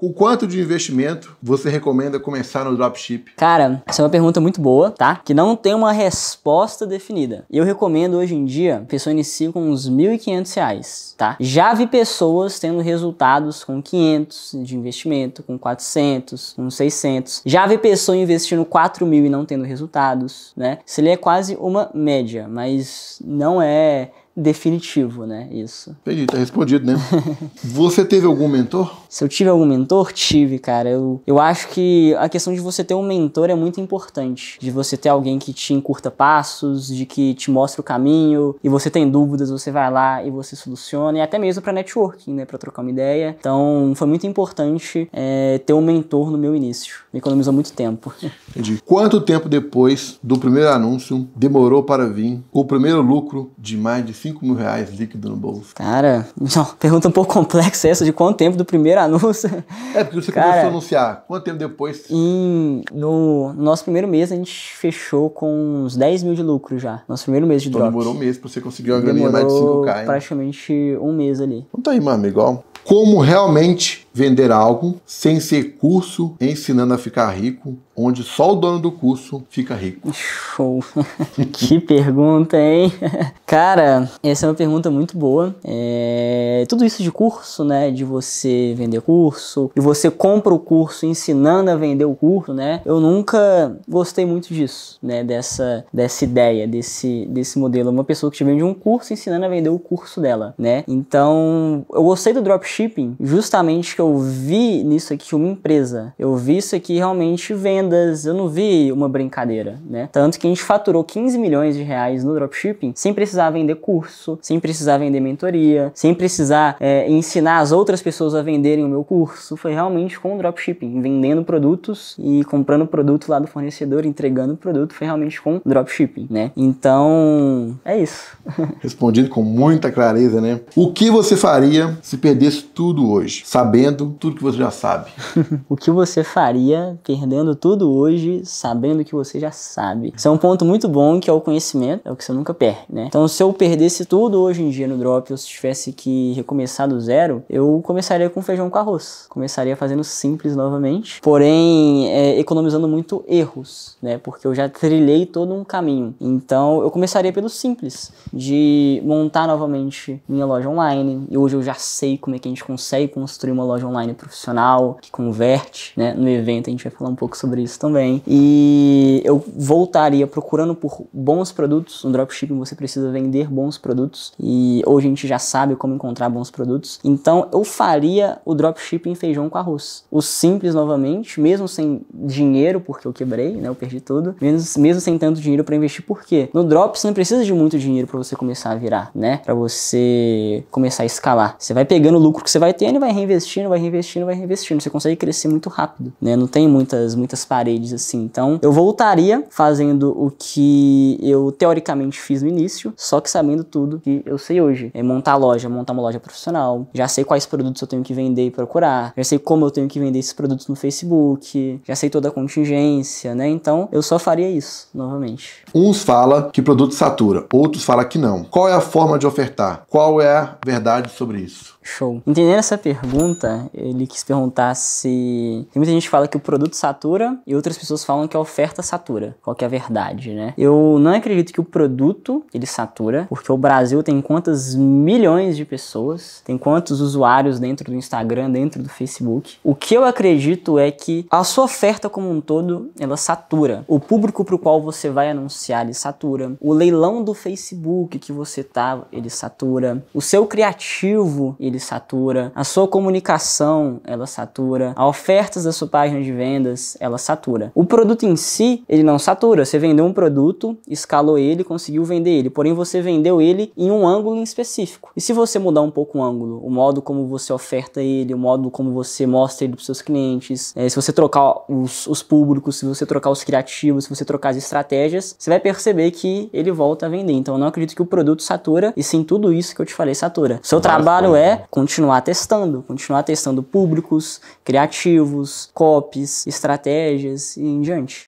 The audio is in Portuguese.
Com quanto de investimento você recomenda começar no dropship? Cara, essa é uma pergunta muito boa, tá? Que não tem uma resposta definida. Eu recomendo hoje em dia, a pessoa inicia com uns R$ 1.500, tá? Já vi pessoas tendo resultados com 500 de investimento, com 400, com 600. Já vi pessoa investindo R$ mil e não tendo resultados, né? Isso ali é quase uma média, mas não é definitivo, né? Isso. Entendi, tá respondido, né? você teve algum mentor? Se eu tive algum mentor, tive, cara. Eu, eu acho que a questão de você ter um mentor é muito importante. De você ter alguém que te encurta passos, de que te mostra o caminho, e você tem dúvidas, você vai lá e você soluciona, e até mesmo para networking, né? Pra trocar uma ideia. Então, foi muito importante é, ter um mentor no meu início. Me economizou muito tempo. Entendi. Quanto tempo depois do primeiro anúncio demorou para vir o primeiro lucro de mais de 5 5 mil reais líquido no bolso? Cara, não, pergunta um pouco complexa essa de quanto tempo do primeiro anúncio. É, porque você Cara, começou a anunciar. Quanto tempo depois? Em, no, no nosso primeiro mês a gente fechou com uns 10 mil de lucro já. Nosso primeiro mês de então, demorou um mês pra você conseguir uma graninha mais de 5k. Hein? praticamente um mês ali. Então tá aí, mano, igual. Como realmente vender algo sem ser curso ensinando a ficar rico, onde só o dono do curso fica rico? Show! que pergunta, hein? Cara, essa é uma pergunta muito boa. É... Tudo isso de curso, né? De você vender curso, e você compra o curso ensinando a vender o curso, né? Eu nunca gostei muito disso, né? Dessa, dessa ideia, desse, desse modelo. Uma pessoa que te vende um curso ensinando a vender o curso dela, né? Então, eu gostei do dropshipping justamente que eu vi nisso aqui uma empresa. Eu vi isso aqui realmente vendas, eu não vi uma brincadeira, né? Tanto que a gente faturou 15 milhões de reais no dropshipping sem precisar vender curso, sem precisar vender mentoria, sem precisar é, ensinar as outras pessoas a venderem o meu curso. Foi realmente com o dropshipping, vendendo produtos e comprando produto lá do fornecedor, entregando o produto, foi realmente com dropshipping, né? Então, é isso. Respondido com muita clareza, né? O que você faria se perdesse tudo hoje, sabendo perdendo tudo que você já sabe? o que você faria perdendo tudo hoje, sabendo que você já sabe? Isso é um ponto muito bom que é o conhecimento, é o que você nunca perde, né? Então, se eu perdesse tudo hoje em dia no drop, eu tivesse que recomeçar do zero, eu começaria com feijão com arroz. Começaria fazendo simples novamente, porém é, economizando muito erros, né? Porque eu já trilhei todo um caminho. Então, eu começaria pelo simples, de montar novamente minha loja online. E hoje eu já sei como é que a gente consegue construir uma loja loja online profissional que converte, né? No evento a gente vai falar um pouco sobre isso também. E eu voltaria procurando por bons produtos. No dropshipping você precisa vender bons produtos e hoje a gente já sabe como encontrar bons produtos. Então eu faria o dropshipping feijão com arroz. O simples novamente, mesmo sem dinheiro, porque eu quebrei, né? Eu perdi tudo. Mesmo, mesmo sem tanto dinheiro para investir, por quê? No drop você não precisa de muito dinheiro para você começar a virar, né? Para você começar a escalar. Você vai pegando o lucro que você vai tendo e vai reinvestindo, vai reinvestindo, vai reinvestindo. Você consegue crescer muito rápido, né? Não tem muitas, muitas paredes assim. Então, eu voltaria fazendo o que eu teoricamente fiz no início, só que sabendo tudo que eu sei hoje. É montar loja, montar uma loja profissional. Já sei quais produtos eu tenho que vender e procurar. Já sei como eu tenho que vender esses produtos no Facebook. Já sei toda a contingência, né? Então, eu só faria isso novamente. Uns falam que produto satura, outros falam que não. Qual é a forma de ofertar? Qual é a verdade sobre isso? show. Entendendo essa pergunta, ele quis perguntar se. Tem muita gente que fala que o produto satura e outras pessoas falam que a oferta satura. Qual que é a verdade, né? Eu não acredito que o produto ele satura, porque o Brasil tem quantas milhões de pessoas, tem quantos usuários dentro do Instagram, dentro do Facebook. O que eu acredito é que a sua oferta como um todo ela satura. O público para o qual você vai anunciar ele satura. O leilão do Facebook que você tá, ele satura. O seu criativo ele satura, a sua comunicação ela satura, a ofertas da sua página de vendas ela satura. O produto em si ele não satura. Você vendeu um produto, escalou ele, conseguiu vender ele, porém você vendeu ele em um ângulo em específico. E se você mudar um pouco o ângulo, o modo como você oferta ele, o modo como você mostra ele para seus clientes, é, se você trocar os, os públicos, se você trocar os criativos, se você trocar as estratégias, você vai perceber que ele volta a vender. Então eu não acredito que o produto satura e sim tudo isso que eu te falei satura. Seu trabalho é né? continuar testando, continuar testando públicos, criativos, copies, estratégias e em diante.